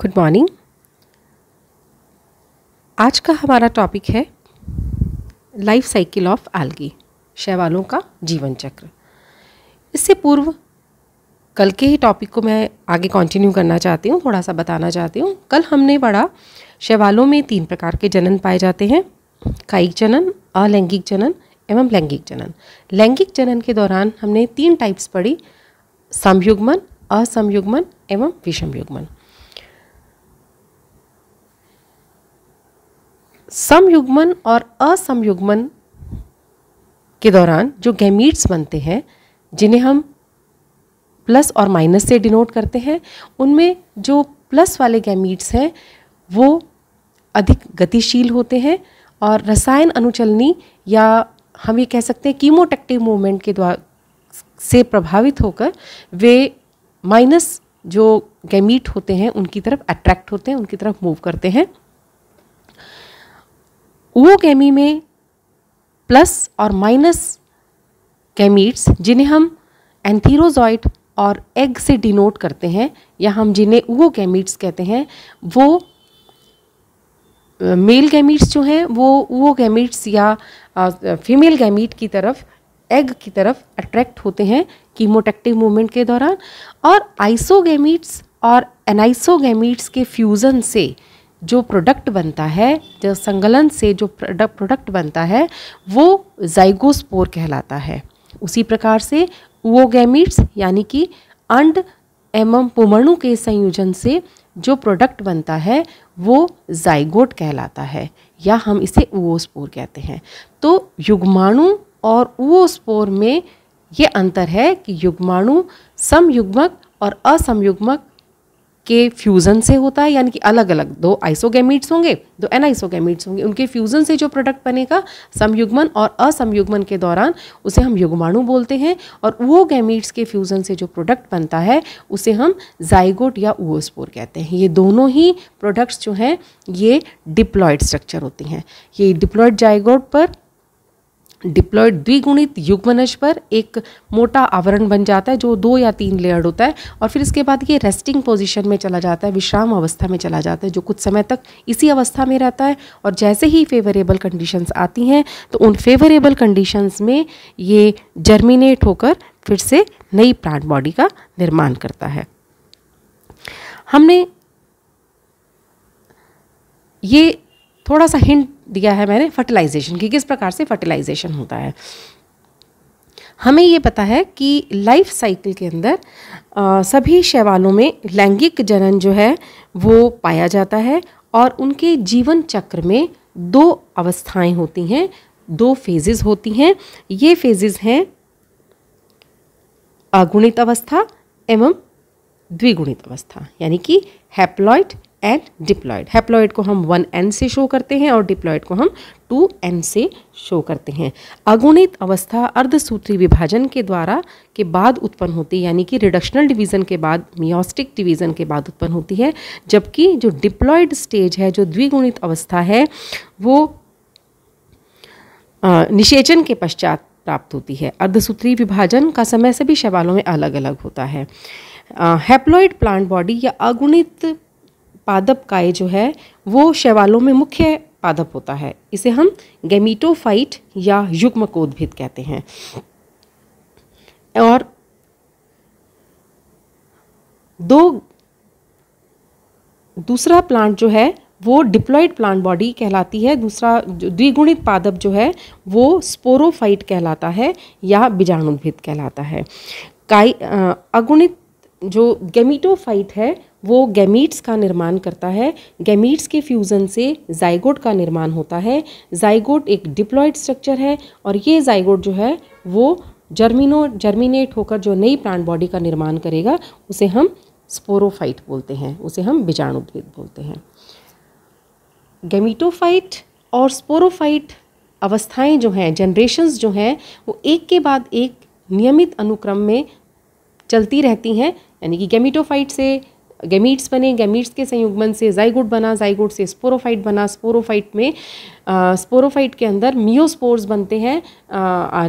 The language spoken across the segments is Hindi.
गुड मॉर्निंग आज का हमारा टॉपिक है लाइफ साइकिल ऑफ आलगी शैवालों का जीवन चक्र इससे पूर्व कल के ही टॉपिक को मैं आगे कंटिन्यू करना चाहती हूँ थोड़ा सा बताना चाहती हूँ कल हमने पढ़ा शैवालों में तीन प्रकार के जनन पाए जाते हैं कायिक जनन अलैंगिक जनन एवं लैंगिक जनन लैंगिक जनन के दौरान हमने तीन टाइप्स पढ़ी संयुग्मन असंयुग्मन एवं विषमयुग्मन समयुग्मन और असमयुग्मन के दौरान जो गैमीट्स बनते हैं जिन्हें हम प्लस और माइनस से डिनोट करते हैं उनमें जो प्लस वाले गैमीट्स हैं वो अधिक गतिशील होते हैं और रसायन अनुचलनी या हम ये कह सकते हैं कीमोटेक्टिव मूवमेंट के द्वारा से प्रभावित होकर वे माइनस जो गैमीट होते हैं उनकी तरफ अट्रैक्ट होते हैं उनकी तरफ मूव करते हैं वो केमी में प्लस और माइनस कैमीट्स जिन्हें हम एंथीरोजॉइट और एग से डिनोट करते हैं या हम जिन्हें वो कैमीट्स कहते हैं वो मेल गैमीट्स जो हैं वो वो गैमीट्स या फीमेल गैमीट की तरफ एग की तरफ अट्रैक्ट होते हैं कीमोटेक्टिव मूवमेंट के दौरान और आइसोगेमीट्स और एनाइसोगेमीट्स के फ्यूज़न से जो प्रोडक्ट बनता है जो संगलन से जो प्रोडक्ट प्रोडक्ट बनता है वो जाइगोस्पोर कहलाता है उसी प्रकार से ओगेमिट्स यानी कि अंड एवं पुमणु के संयोजन से जो प्रोडक्ट बनता है वो जाइगोट कहलाता है या हम इसे ओस्पोर कहते हैं तो युग्माणु और ओस्पोर में ये अंतर है कि युग्माणु समयुग्मक और असमयुग्मक के फ्यूज़न से होता है यानी कि अलग अलग दो आइसोगेमिट्स होंगे दो एनाइसोगेमीट्स होंगे उनके फ्यूज़न से जो प्रोडक्ट बनेगा समयुग्मन और असमयुग्मन के दौरान उसे हम युग्माणु बोलते हैं और वो गैमिट्स के फ्यूज़न से जो प्रोडक्ट बनता है उसे हम जाइगोट या ओस्पोर कहते हैं ये दोनों ही प्रोडक्ट्स जो हैं ये डिप्लॉयड स्ट्रक्चर होती हैं ये डिप्लॉयड जाइगोट पर डिप्लॉयड द्विगुणित युग्मनज पर एक मोटा आवरण बन जाता है जो दो या तीन लेयर्ड होता है और फिर इसके बाद ये रेस्टिंग पोजीशन में चला जाता है विश्राम अवस्था में चला जाता है जो कुछ समय तक इसी अवस्था में रहता है और जैसे ही फेवरेबल कंडीशंस आती हैं तो उन फेवरेबल कंडीशंस में ये जर्मिनेट होकर फिर से नई प्लांट बॉडी का निर्माण करता है हमने ये थोड़ा सा हिंट दिया है मैंने फर्टिलाइजेशन की किस प्रकार से फर्टिलाइजेशन होता है हमें ये पता है कि लाइफ साइकिल के अंदर आ, सभी शैवालों में लैंगिक जनन जो है वो पाया जाता है और उनके जीवन चक्र में दो अवस्थाएं होती हैं दो फेजेस होती हैं ये फेजेस हैं अगुणित अवस्था एवं द्विगुणित अवस्था यानी कि हैप्लॉइड एंड डिप्लॉयड हैप्लॉयड को हम वन एन से शो करते हैं और डिप्लॉयड को हम टू एन से शो करते हैं अगुणित अवस्था अर्धसूत्री विभाजन के द्वारा के बाद उत्पन्न होती है यानी कि रिडक्शनल डिवीजन के बाद मियोस्टिक डिवीजन के बाद उत्पन्न होती है जबकि जो डिप्लॉयड स्टेज है जो द्विगुणित अवस्था है वो निषेचन के पश्चात प्राप्त होती है अर्धसूत्री विभाजन का समय सभी शैवालों में अलग अलग होता है हैप्लॉयड प्लांट बॉडी या अगुणित पादप काय जो है वो शैवालों में मुख्य पादप होता है इसे हम गेमीटोफाइट या युग्म कोद्भिद कहते हैं और दो दूसरा प्लांट जो है वो डिप्लॉयड प्लांट बॉडी कहलाती है दूसरा द्विगुणित पादप जो है वो स्पोरोफाइट कहलाता है या बीजाणुद्भिद कहलाता है काई अगुणित जो गेमिटोफाइट है वो गैमीट्स का निर्माण करता है गैमीट्स के फ्यूज़न से जाइगोट का निर्माण होता है जाइगोट एक डिप्लॉयड स्ट्रक्चर है और ये जाइगोट जो है वो जर्मिनो जर्मिनेट होकर जो नई प्लांट बॉडी का निर्माण करेगा उसे हम स्पोरोफाइट बोलते हैं उसे हम बीजाणुभेद बोलते हैं गैमीटोफाइट और स्पोरोफाइट अवस्थाएं जो हैं जनरेशन्स जो हैं वो एक के बाद एक नियमित अनुक्रम में चलती रहती हैं यानी कि गैमीटोफाइट से गैमीट्स बने गैमीट्स के संयुग्मन से जाइगुड बना जाइगुड से स्पोरोफाइट बना स्पोरोफाइट में स्पोरोफाइट के अंदर मियोस्पोर्स बनते हैं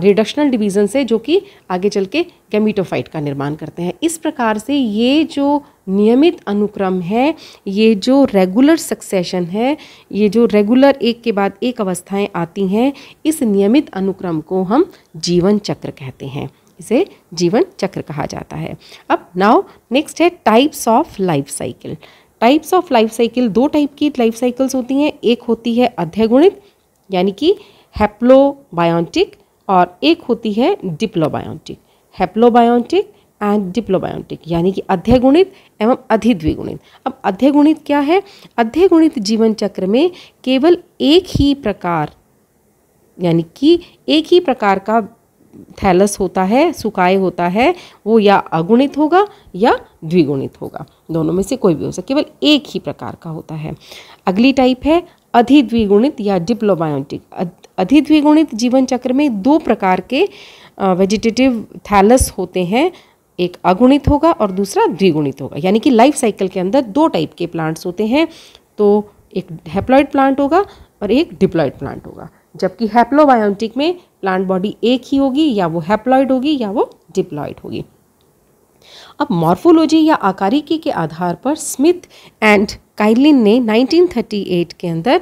रिडक्शनल डिवीज़न से जो कि आगे चल के गैमीटोफाइट का निर्माण करते हैं इस प्रकार से ये जो नियमित अनुक्रम है ये जो रेगुलर सक्सेशन है ये जो रेगुलर एक के बाद एक अवस्थाएं आती हैं इस नियमित अनुक्रम को हम जीवन चक्र कहते हैं इसे जीवन चक्र कहा जाता है अब नाउ नेक्स्ट है types of life cycle types of life cycle दो टाइप की लाइफ साइकिल्स होती हैं एक होती है अध्यगुणित यानी कि हैप्लोबायोटिक और एक होती है डिप्लोबायोटिक हैप्लोबायोटिक एंड डिप्लोबायोटिक यानी कि अध्यगुणित एवं अधिद्विगुणित अब अध्यगुणित क्या है अध्यगुणित जीवन चक्र में केवल एक ही प्रकार यानी कि एक ही प्रकार का थैलस होता है सुकाय होता है वो या अगुणित होगा या द्विगुणित होगा दोनों में से कोई भी हो सकता केवल एक ही प्रकार का होता है अगली टाइप है अधिद्विगुणित या डिप्लोबायोटिक अधिद्विगुणित जीवन चक्र में दो प्रकार के वेजिटेटिव थैलस होते हैं एक अगुणित होगा और दूसरा द्विगुणित होगा यानी कि लाइफ साइकिल के अंदर दो टाइप के प्लांट्स होते हैं तो एक हेप्लॉयड प्लांट होगा और एक डिप्लॉयड प्लांट होगा जबकि हैप्लोबायोटिक में प्लांट बॉडी एक ही होगी या वो हैप्लॉइड होगी या वो डिप्लॉइड होगी अब मॉर्फोलॉजी या आकारिकी के आधार पर स्मिथ एंड काइलिन ने 1938 के अंदर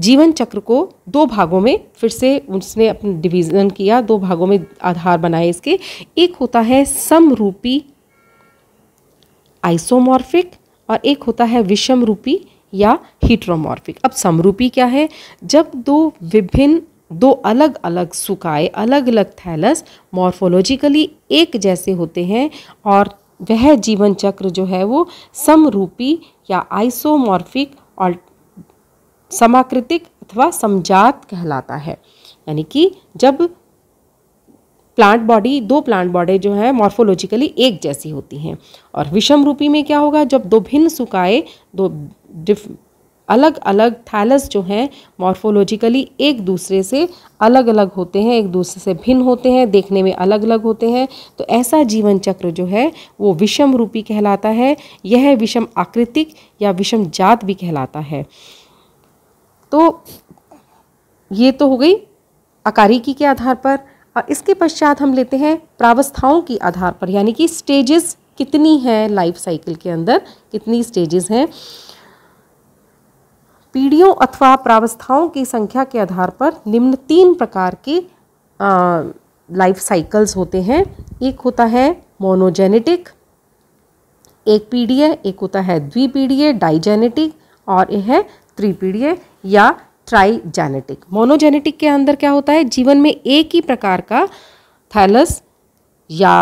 जीवन चक्र को दो भागों में फिर से उसने अपने डिवीज़न किया दो भागों में आधार बनाए इसके एक होता है समरूपी आइसोमॉर्फिक और एक होता है विषम रूपी या हीट्रोमॉर्फिक अब समरूपी क्या है जब दो विभिन्न दो अलग अलग सुकाए अलग अलग थैलस मॉर्फोलॉजिकली एक जैसे होते हैं और वह जीवन चक्र जो है वो समरूपी या आइसोमॉर्फिक और समाकृतिक अथवा समजात कहलाता है यानी कि जब प्लांट बॉडी दो प्लांट बॉडी जो है मॉर्फोलॉजिकली एक जैसी होती हैं और विषम रूपी में क्या होगा जब दो भिन्न सुकाए दो डिफ अलग अलग थैलस जो हैं मॉर्फोलॉजिकली एक दूसरे से अलग अलग होते हैं एक दूसरे से भिन्न होते हैं देखने में अलग अलग होते हैं तो ऐसा जीवन चक्र जो है वो विषम रूपी कहलाता है यह विषम आकृतिक या विषम जात भी कहलाता है तो ये तो हो गई अकारिकी के आधार पर और इसके पश्चात हम लेते हैं प्रावस्थाओं के आधार पर यानी कि स्टेजेस कितनी हैं लाइफ साइकिल के अंदर कितनी स्टेजेस हैं पीढ़ियों अथवा प्रावस्थाओं की संख्या के आधार पर निम्न तीन प्रकार के लाइफ साइकिल्स होते हैं एक होता है मोनोजेनेटिक एक है एक होता है द्विपीढ़ीय डाइजेनेटिक और यह है त्रिपीढ़ीय या ट्राईजेनेटिक मोनोजेनेटिक के अंदर क्या होता है जीवन में एक ही प्रकार का थैलस या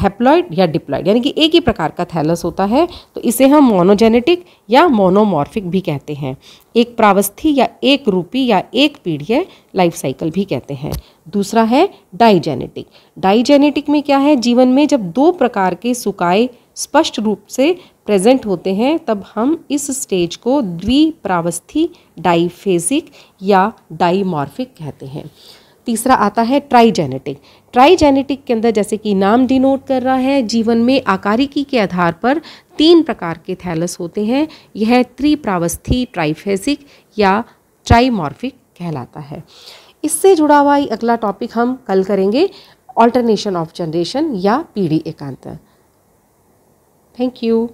हैप्लॉइड या डिप्लॉइड यानी कि एक ही प्रकार का थैलस होता है तो इसे हम मोनोजेनेटिक या मोनोमॉर्फिक भी कहते हैं एक प्रावस्थी या एक रूपी या एक पीढ़ी लाइफ साइकिल भी कहते हैं दूसरा है डाइजेनेटिक डाइजेनेटिक में क्या है जीवन में जब दो प्रकार के सुकाए स्पष्ट रूप से प्रेजेंट होते हैं तब हम इस स्टेज को द्विप्रावस्थी डाइफेजिक या डाइमॉर्फिक कहते हैं तीसरा आता है ट्राइजेनेटिक ट्राईजेनेटिक के अंदर जैसे कि नाम डिनोट कर रहा है जीवन में आकारिकी के आधार पर तीन प्रकार के थैलस होते हैं यह त्रिप्रावस्थी ट्राइफेसिक या ट्राइमॉर्फिक कहलाता है इससे जुड़ा हुआ अगला टॉपिक हम कल करेंगे ऑल्टरनेशन ऑफ जनरेशन या पीढ़ी एकांत थैंक यू